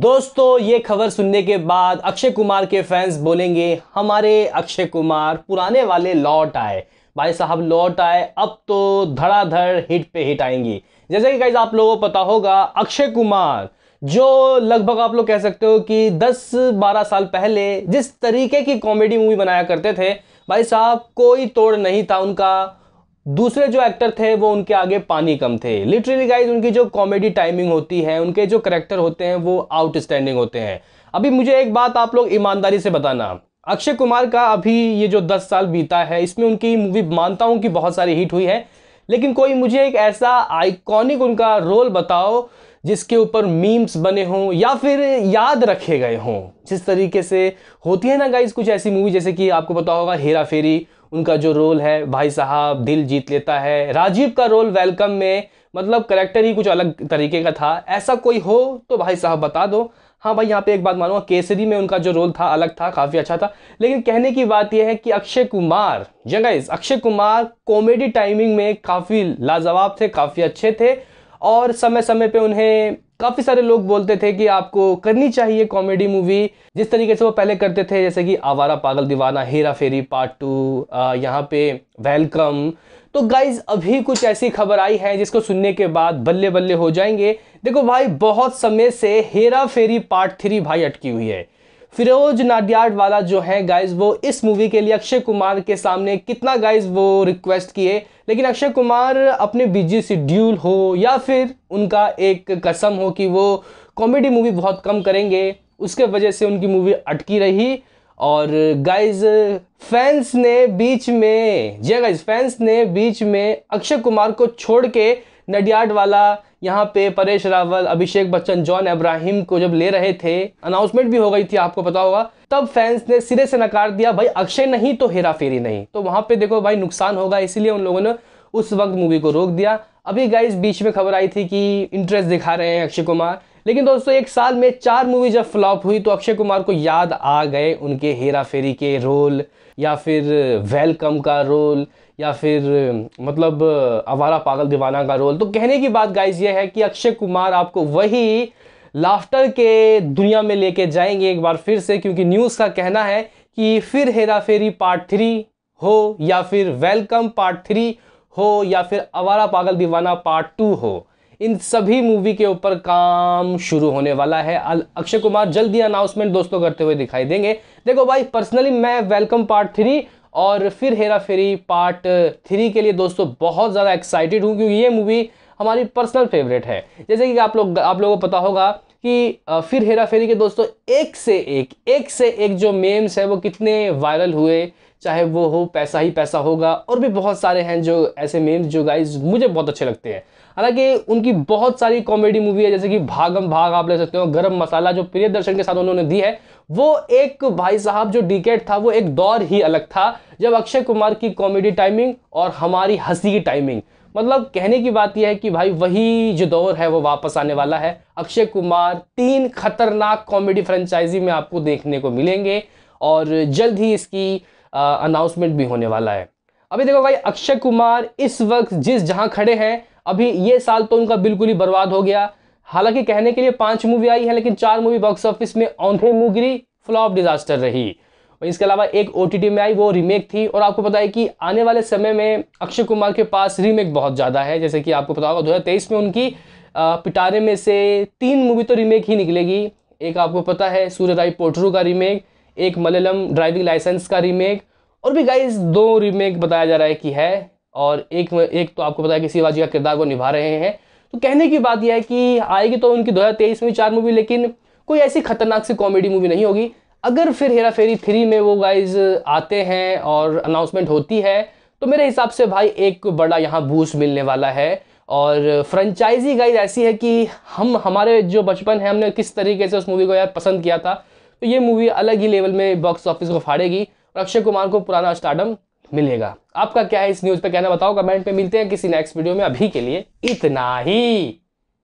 दोस्तों ये खबर सुनने के बाद अक्षय कुमार के फैंस बोलेंगे हमारे अक्षय कुमार पुराने वाले लौट आए भाई साहब लौट आए अब तो धड़ाधड़ हिट पे हिट आएंगी जैसे कि कहीं आप लोगों को पता होगा अक्षय कुमार जो लगभग आप लोग कह सकते हो कि 10-12 साल पहले जिस तरीके की कॉमेडी मूवी बनाया करते थे भाई साहब कोई तोड़ नहीं था उनका दूसरे जो एक्टर थे वो उनके आगे पानी कम थे लिटरली गाइज उनकी जो कॉमेडी टाइमिंग होती है उनके जो करेक्टर होते हैं वो आउटस्टैंडिंग होते हैं अभी मुझे एक बात आप लोग ईमानदारी से बताना अक्षय कुमार का अभी ये जो दस साल बीता है इसमें उनकी मूवी मानता हूँ कि बहुत सारी हिट हुई है लेकिन कोई मुझे एक ऐसा आइकॉनिक उनका रोल बताओ जिसके ऊपर मीम्स बने हों या फिर याद रखे गए हों जिस तरीके से होती है ना गाइज कुछ ऐसी मूवी जैसे कि आपको पता होगा हेरा फेरी उनका जो रोल है भाई साहब दिल जीत लेता है राजीव का रोल वेलकम में मतलब करेक्टर ही कुछ अलग तरीके का था ऐसा कोई हो तो भाई साहब बता दो हाँ भाई यहाँ पे एक बात मानूंगा केसरी में उनका जो रोल था अलग था काफ़ी अच्छा था लेकिन कहने की बात यह है कि अक्षय कुमार जगह अक्षय कुमार कॉमेडी टाइमिंग में काफ़ी लाजवाब थे काफ़ी अच्छे थे और समय समय पे उन्हें काफ़ी सारे लोग बोलते थे कि आपको करनी चाहिए कॉमेडी मूवी जिस तरीके से वो पहले करते थे जैसे कि आवारा पागल दीवाना हेरा फेरी पार्ट टू यहाँ पे वेलकम तो गाइज अभी कुछ ऐसी खबर आई है जिसको सुनने के बाद बल्ले बल्ले हो जाएंगे देखो भाई बहुत समय से हेरा फेरी पार्ट थ्री भाई अटकी हुई है फिरोज नाडियाड वाला जो है गाइज वो इस मूवी के लिए अक्षय कुमार के सामने कितना गाइज वो रिक्वेस्ट किए लेकिन अक्षय कुमार अपने बिजी शेड्यूल हो या फिर उनका एक कसम हो कि वो कॉमेडी मूवी बहुत कम करेंगे उसके वजह से उनकी मूवी अटकी रही और गाइज फैंस ने बीच में जय गाइज फैंस ने बीच में अक्षय कुमार को छोड़ के नडियाड वाला यहाँ पे परेश रावल अभिषेक बच्चन जॉन अब्राहिम को जब ले रहे थे अनाउंसमेंट भी हो गई थी आपको पता होगा तब फैंस ने सिरे से नकार दिया भाई अक्षय नहीं तो हेरा फेरी नहीं तो वहाँ पे देखो भाई नुकसान होगा इसीलिए उन लोगों ने उस वक्त मूवी को रोक दिया अभी गाइज बीच में खबर आई थी कि इंटरेस्ट दिखा रहे हैं अक्षय कुमार लेकिन दोस्तों एक साल में चार मूवी जब फ्लॉप हुई तो अक्षय कुमार को याद आ गए उनके हेरा फेरी के रोल या फिर वेलकम का रोल या फिर मतलब आवारा पागल दीवाना का रोल तो कहने की बात गाइज ये है कि अक्षय कुमार आपको वही लाफ्टर के दुनिया में लेके जाएंगे एक बार फिर से क्योंकि न्यूज़ का कहना है कि फिर हेरा फेरी पार्ट थ्री हो या फिर वेलकम पार्ट थ्री हो या फिर आवारा पागल दीवाना पार्ट टू हो इन सभी मूवी के ऊपर काम शुरू होने वाला है अक्षय कुमार जल्दी अनाउंसमेंट दोस्तों करते हुए दिखाई देंगे देखो भाई पर्सनली मैं वेलकम पार्ट थ्री और फिर हेरा फेरी पार्ट थ्री के लिए दोस्तों बहुत ज़्यादा एक्साइटेड हूँ क्योंकि ये मूवी हमारी पर्सनल फेवरेट है जैसे कि आप लोग आप लोगों को पता होगा कि फिर हेरा फेरी के दोस्तों एक से एक एक से एक जो मेम्स है वो कितने वायरल हुए चाहे वो हो पैसा ही पैसा होगा और भी बहुत सारे हैं जो ऐसे मेम्स जो गाइज मुझे बहुत अच्छे लगते हैं हालांकि उनकी बहुत सारी कॉमेडी मूवी है जैसे कि भागम भाग आप ले सकते हो गरम मसाला जो प्रिय दर्शन के साथ उन्होंने दी है वो एक भाई साहब जो डिकेट था वो एक दौर ही अलग था जब अक्षय कुमार की कॉमेडी टाइमिंग और हमारी हंसी की टाइमिंग मतलब कहने की बात यह है कि भाई वही जो दौर है वो वापस आने वाला है अक्षय कुमार तीन खतरनाक कॉमेडी फ्रेंचाइजी में आपको देखने को मिलेंगे और जल्द ही इसकी अनाउंसमेंट भी होने वाला है अभी देखो भाई अक्षय कुमार इस वक्त जिस जहां खड़े हैं अभी ये साल तो उनका बिल्कुल ही बर्बाद हो गया हालांकि कहने के लिए पांच मूवी आई है लेकिन चार मूवी बॉक्स ऑफिस में औंधे मुगरी फ्लॉप डिजास्टर रही और इसके अलावा एक ओ में आई वो रीमेक थी और आपको पता है कि आने वाले समय में अक्षय कुमार के पास रीमेक बहुत ज़्यादा है जैसे कि आपको पता होगा दो में उनकी पिटारे में से तीन मूवी तो रीमेक ही निकलेगी एक आपको पता है सूर्य राय पोटरू का रीमेक एक मलयालम ड्राइविंग लाइसेंस का रीमेक और भी गाइज दो रीमेक बताया जा रहा है कि है और एक एक तो आपको पता है कि शिवाजी का किरदार वो निभा रहे हैं तो कहने की बात यह है कि आएगी तो उनकी तेईस में चार मूवी लेकिन कोई ऐसी खतरनाक सी कॉमेडी मूवी नहीं होगी अगर फिर हेरा फेरी थ्री में वो गाइज आते हैं और अनाउंसमेंट होती है तो मेरे हिसाब से भाई एक बड़ा यहाँ बूस्ट मिलने वाला है और फ्रेंचाइजी गाइज ऐसी है कि हम हमारे जो बचपन है हमने किस तरीके से उस मूवी को यार पसंद किया था तो ये मूवी अलग ही लेवल में बॉक्स ऑफिस को फाड़ेगी और अक्षय कुमार को पुराना स्टार्डम मिलेगा आपका क्या है इस न्यूज़ पे कहना बताओ कमेंट पे मिलते हैं किसी नेक्स्ट वीडियो में अभी के लिए इतना ही